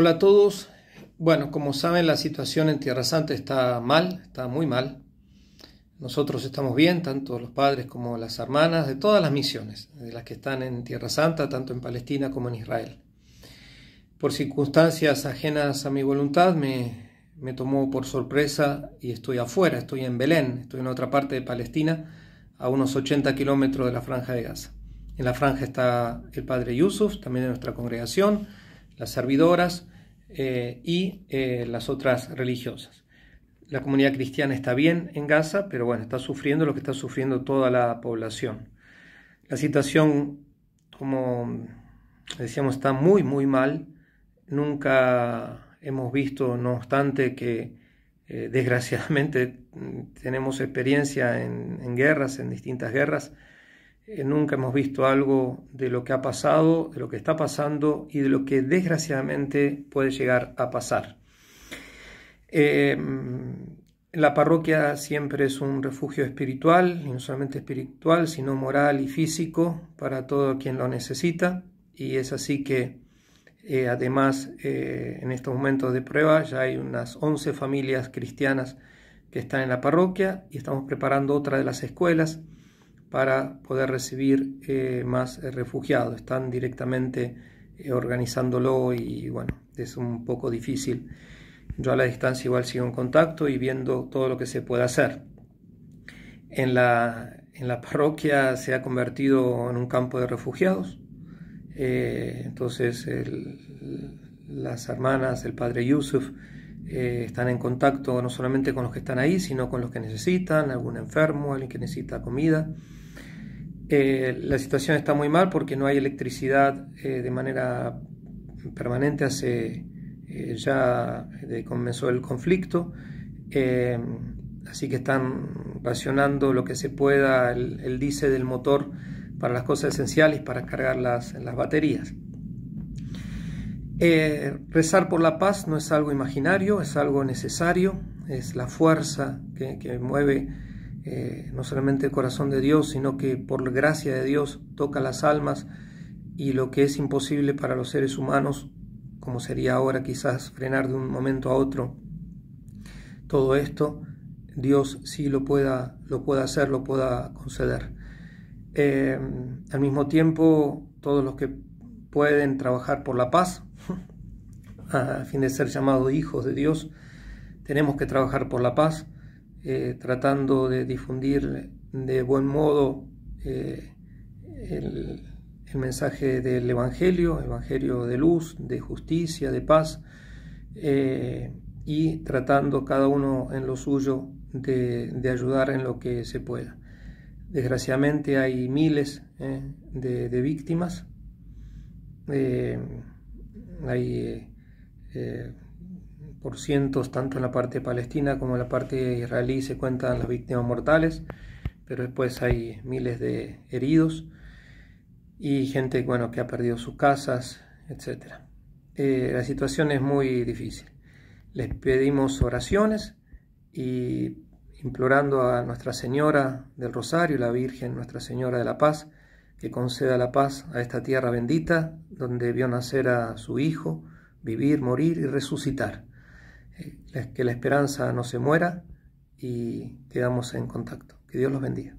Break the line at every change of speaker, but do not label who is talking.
Hola a todos. Bueno, como saben, la situación en Tierra Santa está mal, está muy mal. Nosotros estamos bien, tanto los padres como las hermanas, de todas las misiones, de las que están en Tierra Santa, tanto en Palestina como en Israel. Por circunstancias ajenas a mi voluntad, me, me tomó por sorpresa y estoy afuera, estoy en Belén, estoy en otra parte de Palestina, a unos 80 kilómetros de la franja de Gaza. En la franja está el padre Yusuf, también de nuestra congregación, las servidoras eh, y eh, las otras religiosas. La comunidad cristiana está bien en Gaza, pero bueno, está sufriendo lo que está sufriendo toda la población. La situación, como decíamos, está muy, muy mal. Nunca hemos visto, no obstante, que eh, desgraciadamente tenemos experiencia en guerras, en distintas guerras, nunca hemos visto algo de lo que ha pasado, de lo que está pasando y de lo que desgraciadamente puede llegar a pasar. Eh, la parroquia siempre es un refugio espiritual, no solamente espiritual, sino moral y físico para todo quien lo necesita. Y es así que, eh, además, eh, en estos momentos de prueba ya hay unas 11 familias cristianas que están en la parroquia y estamos preparando otra de las escuelas para poder recibir eh, más eh, refugiados. Están directamente eh, organizándolo y bueno, es un poco difícil. Yo a la distancia igual sigo en contacto y viendo todo lo que se puede hacer. En la, parroquia se ha convertido en un campo de refugiados. entonces las hermanas, el padre Yusuf, están en contacto no solamente con los que están ahí, sino con los que necesitan, algún enfermo, alguien que necesita comida. Eh, la situación está muy mal porque no hay electricidad eh, de manera permanente hace eh, ya comenzó el conflicto. así que están racionando lo que se pueda el, el, del motor para las cosas esenciales, para cargar las, las baterías. rezar por la paz no es algo imaginario, es algo necesario, es la fuerza que mueve eh, no solamente el corazón de Dios, sino que por la gracia de Dios toca las almas y lo que es imposible para los seres humanos, como sería ahora quizás frenar de un momento a otro todo esto, Dios sí lo pueda, lo pueda hacer, lo pueda conceder. Eh, al mismo tiempo, todos los que pueden trabajar por la paz, a fin de ser llamados hijos de Dios, tenemos que trabajar por la paz eh, tratando de difundir de buen modo eh, el, mensaje del Evangelio, Evangelio de luz, de justicia, de paz, eh, y tratando cada uno en lo suyo de, ayudar en lo que se pueda. Desgraciadamente hay miles de, de, víctimas, hay por cientos, tanto en la parte palestina como en la parte israelí se cuentan las víctimas mortales, pero después hay miles de heridos y gente bueno, que ha perdido sus casas, etc. Eh, la situación es muy difícil. Les pedimos oraciones y implorando a Nuestra Señora del Rosario, la Virgen Nuestra Señora de la Paz, que conceda la paz a esta tierra bendita donde vio nacer a su Hijo, vivir, morir y resucitar que la esperanza no se muera y quedamos en contacto. Que Dios los bendiga.